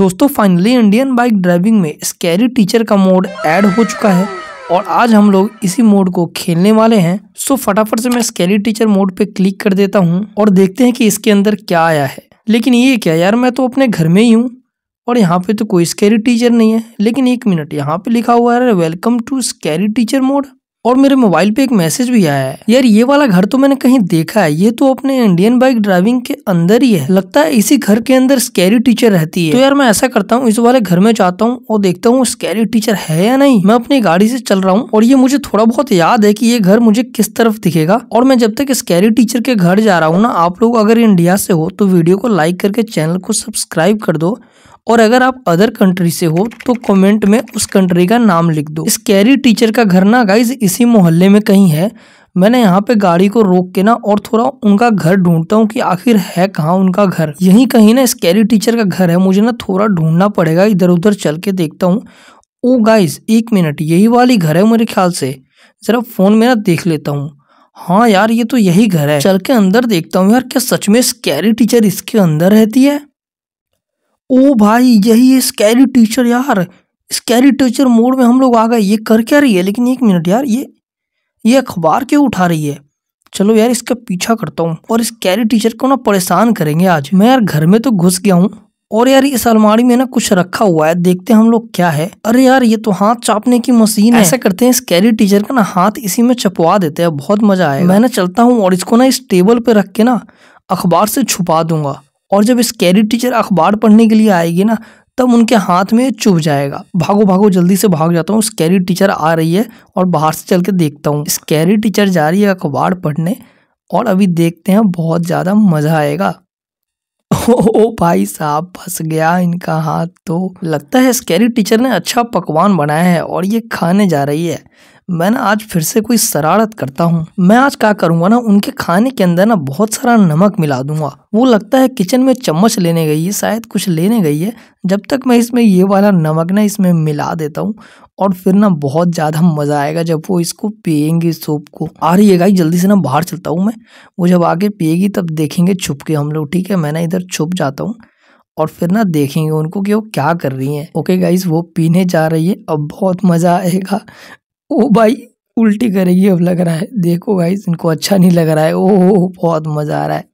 दोस्तों फाइनली Indian bike driving में स्कैरी टीचर का मोड ऐड हो चुका है और आज हम लोग इसी मोड को खेलने वाले हैं सो फटाफट से मैं स्कैरी टीचर मोड पे क्लिक कर देता हूँ और देखते हैं कि इसके अंदर क्या आया है लेकिन ये क्या यार मैं तो अपने घर में ही हूँ और यहाँ पे तो कोई स्कैरी टीचर नहीं है लेकिन एक मिनट यहाँ पे लिखा हुआ है welcome to scary teacher mode और मेरे मोबाइल पे एक मैसेज भी आया है यार ये वाला घर तो मैंने कहीं देखा है ये तो अपने इंडियन बाइक ड्राइविंग के अंदर ही है लगता है इसी घर के अंदर स्कैरी टीचर रहती है तो यार मैं ऐसा करता हूँ इस वाले घर में जाता हूँ और देखता हूँ स्कैरी टीचर है या नहीं मैं अपनी गाड़ी से चल रहा हूँ और ये मुझे थोड़ा बहुत याद है की ये घर मुझे किस तरफ दिखेगा और मैं जब तक स्कैरी टीचर के घर जा रहा हूँ ना आप लोग अगर इंडिया से हो तो वीडियो को लाइक करके चैनल को सब्सक्राइब कर दो और अगर आप अदर कंट्री से हो तो कमेंट में उस कंट्री का नाम लिख दो इस कैरी टीचर का घर ना गाइज इसी मोहल्ले में कहीं है मैंने यहाँ पे गाड़ी को रोक के ना और थोड़ा उनका घर ढूंढता हूँ कि आखिर है कहाँ उनका घर यहीं कहीं ना इस कैरी टीचर का घर है मुझे ना थोड़ा ढूंढना पड़ेगा इधर उधर चल के देखता हूँ ओ गाइज एक मिनट यही वाली घर है मेरे ख्याल से ज़रा फ़ोन में ना देख लेता हूँ हाँ यार ये तो यही घर है चल के अंदर देखता हूँ यार क्या सच में स्कैरी टीचर इसके अंदर रहती है ओ भाई यही है स्कैरी टीचर यार स्कैरी टीचर मोड में हम लोग आ गए ये कर क्या रही है लेकिन एक मिनट यार ये ये अखबार क्यों उठा रही है चलो यार इसका पीछा करता हूँ और इस कैरी टीचर को ना परेशान करेंगे आज मैं यार घर में तो घुस गया हूँ और यार इस अलमारी में ना कुछ रखा हुआ है देखते हैं हम लोग क्या है अरे यार ये तो हाथ चापने की मशीन है ऐसा करते हैं इस कैरी टीचर का ना हाथ इसी में चपवा देते हैं बहुत मजा आया मैं ना चलता हूँ और इसको ना इस टेबल पे रख के ना अखबार से छुपा दूंगा और जब इस कैरी टीचर अखबार पढ़ने के लिए आएगी ना तब उनके हाथ में चुभ जाएगा भागो भागो जल्दी से भाग जाता हूँ स्कैरी टीचर आ रही है और बाहर से चल के देखता हूँ स्कैरी टीचर जा रही है अखबार पढ़ने और अभी देखते हैं बहुत ज़्यादा मज़ा आएगा ओ, ओ भाई साहब फंस गया इनका हाथ तो लगता है स्कैरी टीचर ने अच्छा पकवान बनाया है और ये खाने जा रही है मैं ना आज फिर से कोई शरारत करता हूँ मैं आज क्या करूंगा ना उनके खाने के अंदर ना बहुत सारा नमक मिला दूंगा वो लगता है किचन में चम्मच लेने गई है शायद कुछ लेने गई है जब तक मैं इसमें ये वाला नमक ना इसमें मिला देता हूँ और फिर ना बहुत ज़्यादा मज़ा आएगा जब वो इसको पियेंगे सूप को आ रही है गाई जल्दी से ना बाहर चलता हूँ मैं वो जब आगे पिएगी तब देखेंगे छुप के हम लोग ठीक है मैं ना इधर छुप जाता हूँ और फिर ना देखेंगे उनको कि वो क्या कर रही हैं ओके गाइज वो पीने जा रही है अब बहुत मज़ा आएगा ओ भाई उल्टी करेगी अब लग रहा है देखो भाई इनको अच्छा नहीं लग रहा है ओह बहुत मज़ा आ रहा है